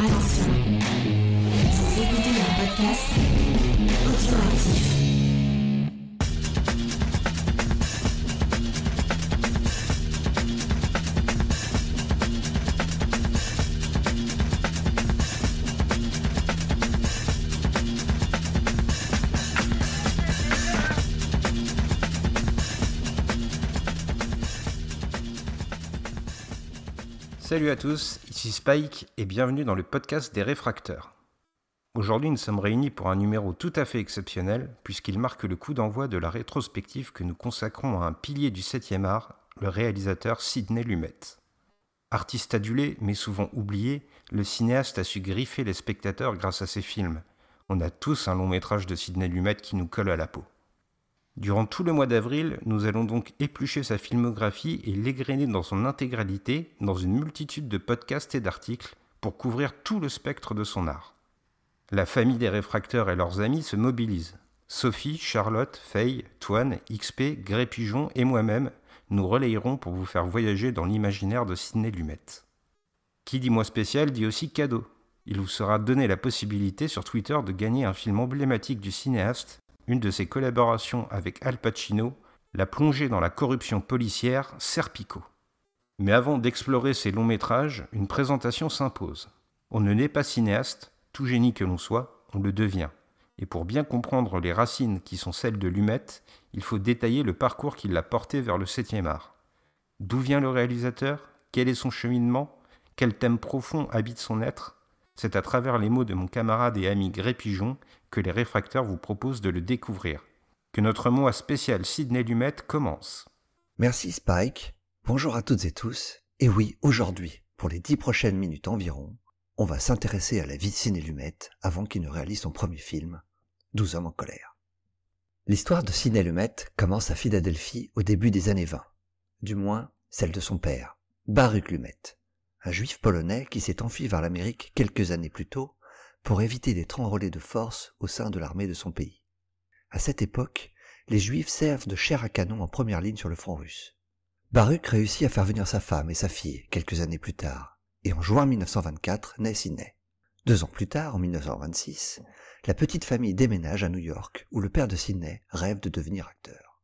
Attention, vous écoutez un podcast Salut à tous, ici Spike et bienvenue dans le podcast des réfracteurs. Aujourd'hui nous sommes réunis pour un numéro tout à fait exceptionnel puisqu'il marque le coup d'envoi de la rétrospective que nous consacrons à un pilier du 7e art, le réalisateur Sidney Lumet. Artiste adulé mais souvent oublié, le cinéaste a su griffer les spectateurs grâce à ses films. On a tous un long métrage de Sidney Lumet qui nous colle à la peau. Durant tout le mois d'avril, nous allons donc éplucher sa filmographie et l'égrener dans son intégralité dans une multitude de podcasts et d'articles pour couvrir tout le spectre de son art. La famille des réfracteurs et leurs amis se mobilisent. Sophie, Charlotte, Faye, Toine, XP, Gré Pigeon et moi-même nous relayerons pour vous faire voyager dans l'imaginaire de Sidney Lumet. Qui dit mois spécial dit aussi cadeau. Il vous sera donné la possibilité sur Twitter de gagner un film emblématique du cinéaste une de ses collaborations avec Al Pacino l'a plongé dans la corruption policière Serpico. Mais avant d'explorer ses longs métrages, une présentation s'impose. On ne naît pas cinéaste, tout génie que l'on soit, on le devient. Et pour bien comprendre les racines qui sont celles de Lumette, il faut détailler le parcours qui l'a porté vers le 7e art. D'où vient le réalisateur Quel est son cheminement Quel thème profond habite son être c'est à travers les mots de mon camarade et ami Grépigeon que les réfracteurs vous proposent de le découvrir. Que notre mois spécial Sidney Lumet commence. Merci Spike. Bonjour à toutes et tous. Et oui, aujourd'hui, pour les dix prochaines minutes environ, on va s'intéresser à la vie de Sidney Lumet avant qu'il ne réalise son premier film, Douze hommes en colère. L'histoire de Sidney Lumet commence à Philadelphie au début des années 20. Du moins, celle de son père, Baruch Lumet un juif polonais qui s'est enfui vers l'Amérique quelques années plus tôt pour éviter d'être enrôlé de force au sein de l'armée de son pays. À cette époque, les juifs servent de chair à canon en première ligne sur le front russe. Baruch réussit à faire venir sa femme et sa fille quelques années plus tard, et en juin 1924 naît Sidney. Deux ans plus tard, en 1926, la petite famille déménage à New York, où le père de Sidney rêve de devenir acteur.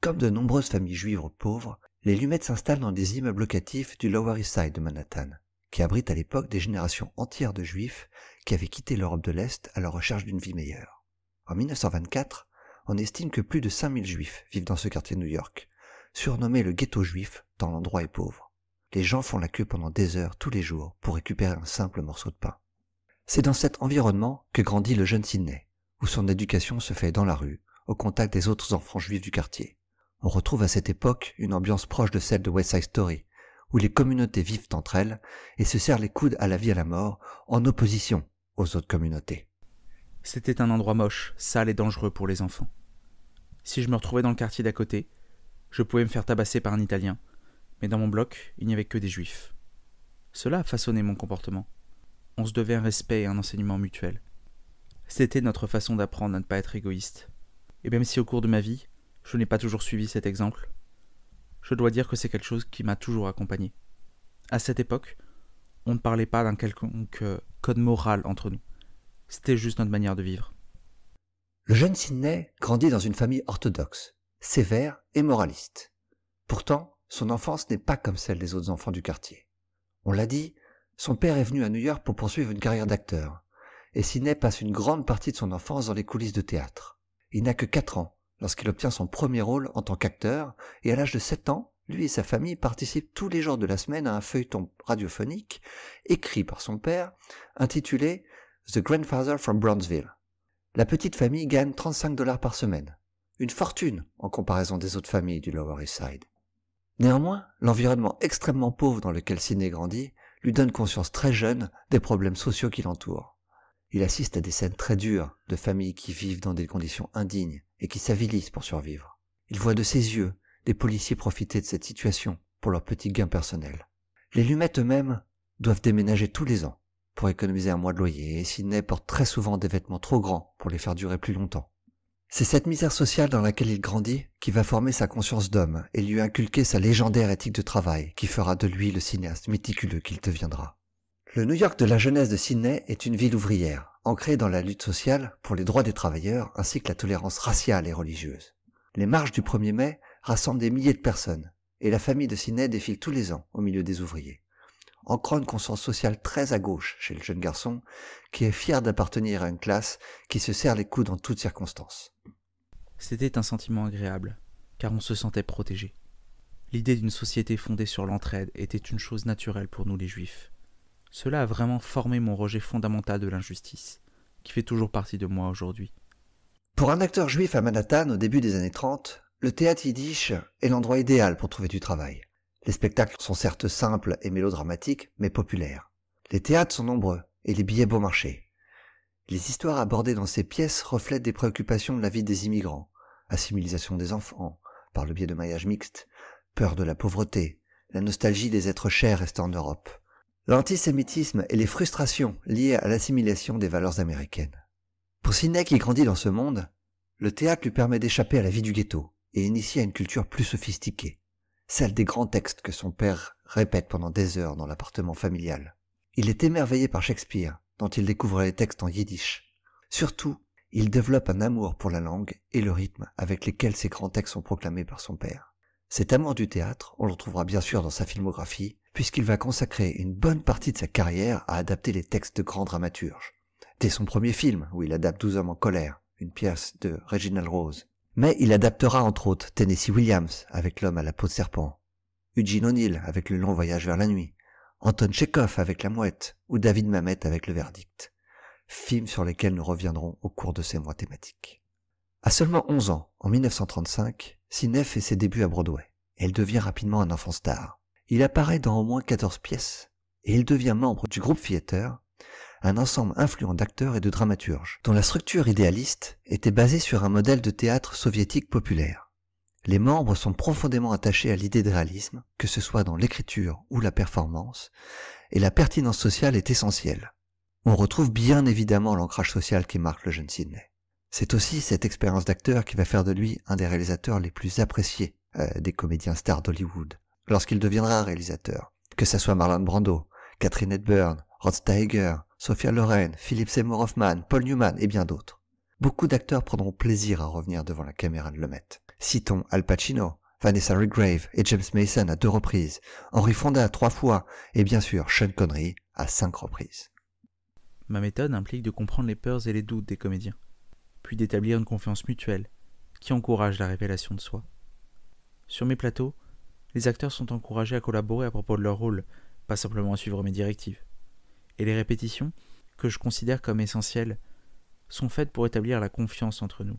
Comme de nombreuses familles juives pauvres, les Lumettes s'installent dans des immeubles locatifs du Lower East Side de Manhattan, qui abritent à l'époque des générations entières de Juifs qui avaient quitté l'Europe de l'Est à la recherche d'une vie meilleure. En 1924, on estime que plus de 5000 Juifs vivent dans ce quartier de New York, surnommé le ghetto juif tant l'endroit est pauvre. Les gens font la queue pendant des heures tous les jours pour récupérer un simple morceau de pain. C'est dans cet environnement que grandit le jeune Sidney, où son éducation se fait dans la rue, au contact des autres enfants juifs du quartier on retrouve à cette époque une ambiance proche de celle de West Side Story, où les communautés vivent entre elles et se serrent les coudes à la vie et à la mort, en opposition aux autres communautés. C'était un endroit moche, sale et dangereux pour les enfants. Si je me retrouvais dans le quartier d'à côté, je pouvais me faire tabasser par un Italien, mais dans mon bloc, il n'y avait que des Juifs. Cela a façonné mon comportement. On se devait un respect et un enseignement mutuel. C'était notre façon d'apprendre à ne pas être égoïste. Et même si au cours de ma vie, je n'ai pas toujours suivi cet exemple. Je dois dire que c'est quelque chose qui m'a toujours accompagné. À cette époque, on ne parlait pas d'un quelconque euh, code moral entre nous. C'était juste notre manière de vivre. Le jeune Sidney grandit dans une famille orthodoxe, sévère et moraliste. Pourtant, son enfance n'est pas comme celle des autres enfants du quartier. On l'a dit, son père est venu à New York pour poursuivre une carrière d'acteur, et Sidney passe une grande partie de son enfance dans les coulisses de théâtre. Il n'a que 4 ans lorsqu'il obtient son premier rôle en tant qu'acteur, et à l'âge de 7 ans, lui et sa famille participent tous les jours de la semaine à un feuilleton radiophonique écrit par son père, intitulé The Grandfather from Brownsville. La petite famille gagne 35 dollars par semaine, une fortune en comparaison des autres familles du Lower East Side. Néanmoins, l'environnement extrêmement pauvre dans lequel Sidney grandit lui donne conscience très jeune des problèmes sociaux qui l'entourent. Il assiste à des scènes très dures de familles qui vivent dans des conditions indignes, et qui s'avilissent pour survivre. Il voit de ses yeux des policiers profiter de cette situation pour leurs petits gains personnels. Les lumettes eux-mêmes doivent déménager tous les ans pour économiser un mois de loyer et Sydney porte très souvent des vêtements trop grands pour les faire durer plus longtemps. C'est cette misère sociale dans laquelle il grandit qui va former sa conscience d'homme et lui inculquer sa légendaire éthique de travail qui fera de lui le cinéaste méticuleux qu'il deviendra. Le New York de la jeunesse de Sydney est une ville ouvrière, ancrée dans la lutte sociale pour les droits des travailleurs ainsi que la tolérance raciale et religieuse. Les marches du 1er mai rassemblent des milliers de personnes, et la famille de Sinet défile tous les ans au milieu des ouvriers. Ancrant une conscience sociale très à gauche chez le jeune garçon, qui est fier d'appartenir à une classe qui se serre les coudes en toutes circonstances. C'était un sentiment agréable, car on se sentait protégé. L'idée d'une société fondée sur l'entraide était une chose naturelle pour nous les juifs. Cela a vraiment formé mon rejet fondamental de l'injustice, qui fait toujours partie de moi aujourd'hui. Pour un acteur juif à Manhattan au début des années 30, le théâtre yiddish est l'endroit idéal pour trouver du travail. Les spectacles sont certes simples et mélodramatiques, mais populaires. Les théâtres sont nombreux et les billets bon marché. Les histoires abordées dans ces pièces reflètent des préoccupations de la vie des immigrants, assimilisation des enfants, par le biais de mariages mixtes, peur de la pauvreté, la nostalgie des êtres chers restés en Europe l'antisémitisme et les frustrations liées à l'assimilation des valeurs américaines. Pour Sidney qui grandit dans ce monde, le théâtre lui permet d'échapper à la vie du ghetto et initier à une culture plus sophistiquée, celle des grands textes que son père répète pendant des heures dans l'appartement familial. Il est émerveillé par Shakespeare, dont il découvre les textes en yiddish. Surtout, il développe un amour pour la langue et le rythme avec lesquels ces grands textes sont proclamés par son père. Cet amour du théâtre, on le retrouvera bien sûr dans sa filmographie, puisqu'il va consacrer une bonne partie de sa carrière à adapter les textes de grands dramaturges. Dès son premier film, où il adapte 12 hommes en colère, une pièce de Reginald Rose. Mais il adaptera entre autres Tennessee Williams avec L'homme à la peau de serpent, Eugene O'Neill avec Le long voyage vers la nuit, Anton Chekhov avec La mouette, ou David Mamet avec Le verdict. Films sur lesquels nous reviendrons au cours de ces mois thématiques. À seulement 11 ans, en 1935, Sinef fait ses débuts à Broadway. Elle devient rapidement un enfant star. Il apparaît dans au moins 14 pièces et il devient membre du groupe Theater, un ensemble influent d'acteurs et de dramaturges, dont la structure idéaliste était basée sur un modèle de théâtre soviétique populaire. Les membres sont profondément attachés à l'idée de réalisme, que ce soit dans l'écriture ou la performance, et la pertinence sociale est essentielle. On retrouve bien évidemment l'ancrage social qui marque le jeune Sydney. C'est aussi cette expérience d'acteur qui va faire de lui un des réalisateurs les plus appréciés euh, des comédiens stars d'Hollywood, lorsqu'il deviendra réalisateur. Que ce soit Marlon Brando, Catherine Edburn, Rod Steiger, Sophia Loren, Philip Seymour Hoffman, Paul Newman et bien d'autres. Beaucoup d'acteurs prendront plaisir à revenir devant la caméra de Lemette Citons Al Pacino, Vanessa Redgrave et James Mason à deux reprises, Henri Fonda à trois fois et bien sûr Sean Connery à cinq reprises. Ma méthode implique de comprendre les peurs et les doutes des comédiens, puis d'établir une confiance mutuelle qui encourage la révélation de soi. Sur mes plateaux, les acteurs sont encouragés à collaborer à propos de leur rôle, pas simplement à suivre mes directives. Et les répétitions, que je considère comme essentielles, sont faites pour établir la confiance entre nous.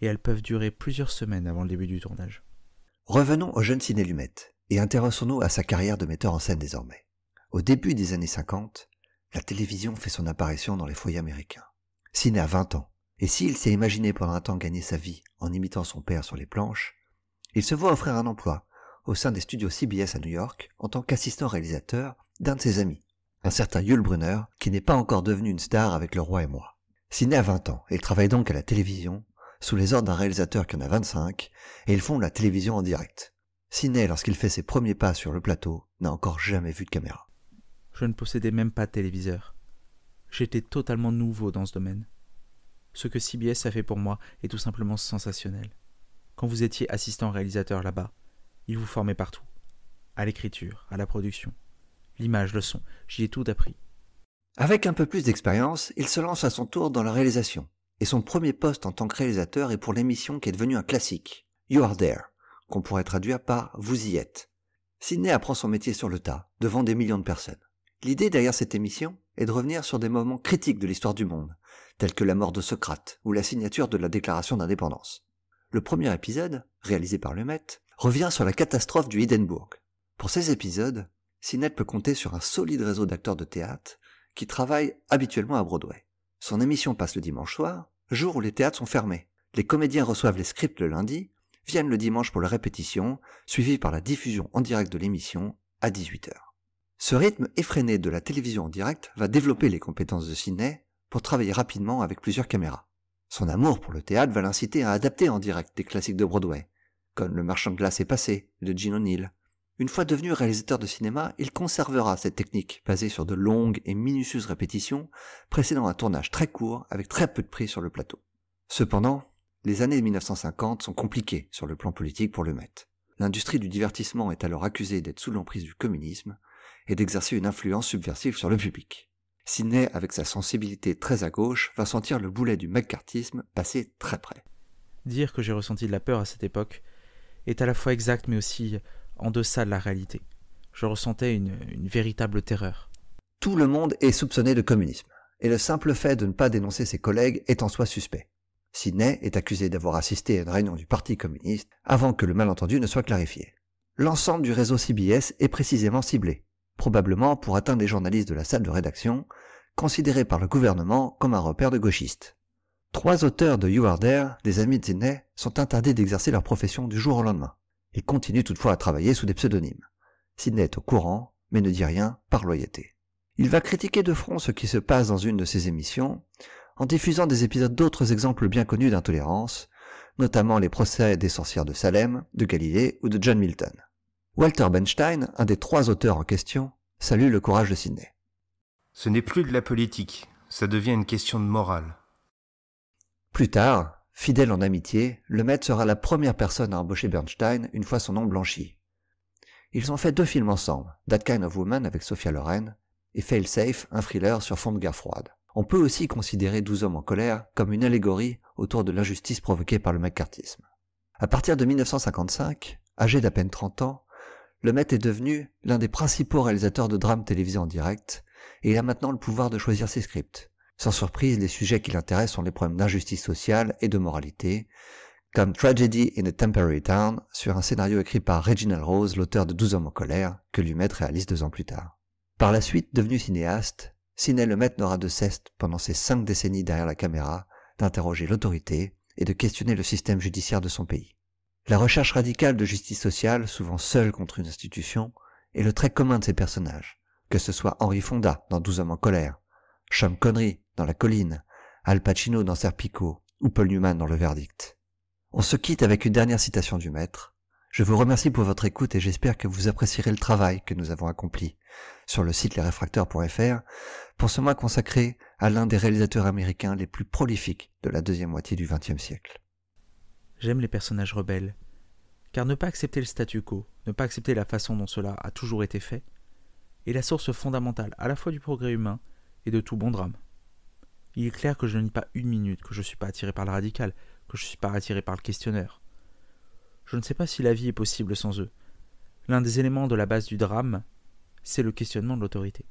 Et elles peuvent durer plusieurs semaines avant le début du tournage. Revenons au jeune Ciné Lumette et intéressons-nous à sa carrière de metteur en scène désormais. Au début des années 50, la télévision fait son apparition dans les foyers américains. Ciné a 20 ans, et s'il s'est imaginé pendant un temps gagner sa vie en imitant son père sur les planches, il se voit offrir un emploi au sein des studios CBS à New York en tant qu'assistant réalisateur d'un de ses amis, un certain Yul Brunner, qui n'est pas encore devenu une star avec Le Roi et moi. Ciné a 20 ans, il travaille donc à la télévision, sous les ordres d'un réalisateur qui en a 25, et ils font la télévision en direct. Ciné, lorsqu'il fait ses premiers pas sur le plateau, n'a encore jamais vu de caméra. Je ne possédais même pas de téléviseur. J'étais totalement nouveau dans ce domaine. Ce que CBS a fait pour moi est tout simplement sensationnel. Quand vous étiez assistant réalisateur là-bas, il vous formait partout. À l'écriture, à la production. L'image, le son, j'y ai tout appris. Avec un peu plus d'expérience, il se lance à son tour dans la réalisation. Et son premier poste en tant que réalisateur est pour l'émission qui est devenue un classique, You Are There, qu'on pourrait traduire par Vous y êtes. Sidney apprend son métier sur le tas, devant des millions de personnes. L'idée derrière cette émission est de revenir sur des moments critiques de l'histoire du monde, tels que la mort de Socrate ou la signature de la déclaration d'indépendance. Le premier épisode, réalisé par le maître, revient sur la catastrophe du Hindenburg. Pour ces épisodes, Cinette peut compter sur un solide réseau d'acteurs de théâtre qui travaillent habituellement à Broadway. Son émission passe le dimanche soir, jour où les théâtres sont fermés. Les comédiens reçoivent les scripts le lundi, viennent le dimanche pour la répétition, suivie par la diffusion en direct de l'émission à 18h. Ce rythme effréné de la télévision en direct va développer les compétences de Sidney pour travailler rapidement avec plusieurs caméras. Son amour pour le théâtre va l'inciter à adapter en direct des classiques de Broadway, comme Le marchand de glace est passé de Gene O'Neill. Une fois devenu réalisateur de cinéma, il conservera cette technique basée sur de longues et minutieuses répétitions, précédant un tournage très court avec très peu de prix sur le plateau. Cependant, les années 1950 sont compliquées sur le plan politique pour le maître. L'industrie du divertissement est alors accusée d'être sous l'emprise du communisme et d'exercer une influence subversive sur le public. Sidney, avec sa sensibilité très à gauche, va sentir le boulet du McCarthyisme passer très près. Dire que j'ai ressenti de la peur à cette époque, est à la fois exact mais aussi en deçà de la réalité. Je ressentais une, une véritable terreur. Tout le monde est soupçonné de communisme, et le simple fait de ne pas dénoncer ses collègues est en soi suspect. Sidney est accusé d'avoir assisté à une réunion du Parti communiste avant que le malentendu ne soit clarifié. L'ensemble du réseau CBS est précisément ciblé, probablement pour atteindre les journalistes de la salle de rédaction, considérés par le gouvernement comme un repère de gauchistes. Trois auteurs de You Are There, des amis de Sidney, sont interdits d'exercer leur profession du jour au lendemain. et continuent toutefois à travailler sous des pseudonymes. Sidney est au courant, mais ne dit rien par loyauté. Il va critiquer de front ce qui se passe dans une de ses émissions, en diffusant des épisodes d'autres exemples bien connus d'intolérance, notamment les procès des sorcières de Salem, de Galilée ou de John Milton. Walter Benstein, un des trois auteurs en question, salue le courage de Sidney. Ce n'est plus de la politique, ça devient une question de morale. Plus tard, fidèle en amitié, le maître sera la première personne à embaucher Bernstein une fois son nom blanchi. Ils ont fait deux films ensemble, That Kind of Woman avec Sophia Loren et Failsafe, un thriller sur fond de guerre froide. On peut aussi considérer 12 hommes en colère comme une allégorie autour de l'injustice provoquée par le McCarthyisme. À partir de 1955, âgé d'à peine 30 ans, le est devenu l'un des principaux réalisateurs de drames télévisés en direct, et il a maintenant le pouvoir de choisir ses scripts. Sans surprise, les sujets qui l'intéressent sont les problèmes d'injustice sociale et de moralité, comme Tragedy in a Temporary Town, sur un scénario écrit par Reginald Rose, l'auteur de Douze hommes en colère, que Lumet réalise deux ans plus tard. Par la suite, devenu cinéaste, Ciné Lumet n'aura de cesse, pendant ses cinq décennies derrière la caméra, d'interroger l'autorité et de questionner le système judiciaire de son pays. La recherche radicale de justice sociale, souvent seule contre une institution, est le trait commun de ses personnages, que ce soit Henri Fonda dans Douze hommes en colère, Sean Connery dans La Colline, Al Pacino dans Serpico ou Paul Newman dans Le Verdict. On se quitte avec une dernière citation du maître. Je vous remercie pour votre écoute et j'espère que vous apprécierez le travail que nous avons accompli sur le site lesréfracteurs.fr pour ce mois consacré à l'un des réalisateurs américains les plus prolifiques de la deuxième moitié du XXe siècle. J'aime les personnages rebelles, car ne pas accepter le statu quo, ne pas accepter la façon dont cela a toujours été fait, est la source fondamentale à la fois du progrès humain et de tout bon drame. Il est clair que je ne nie pas une minute que je ne suis pas attiré par le radical, que je ne suis pas attiré par le questionneur. Je ne sais pas si la vie est possible sans eux. L'un des éléments de la base du drame, c'est le questionnement de l'autorité.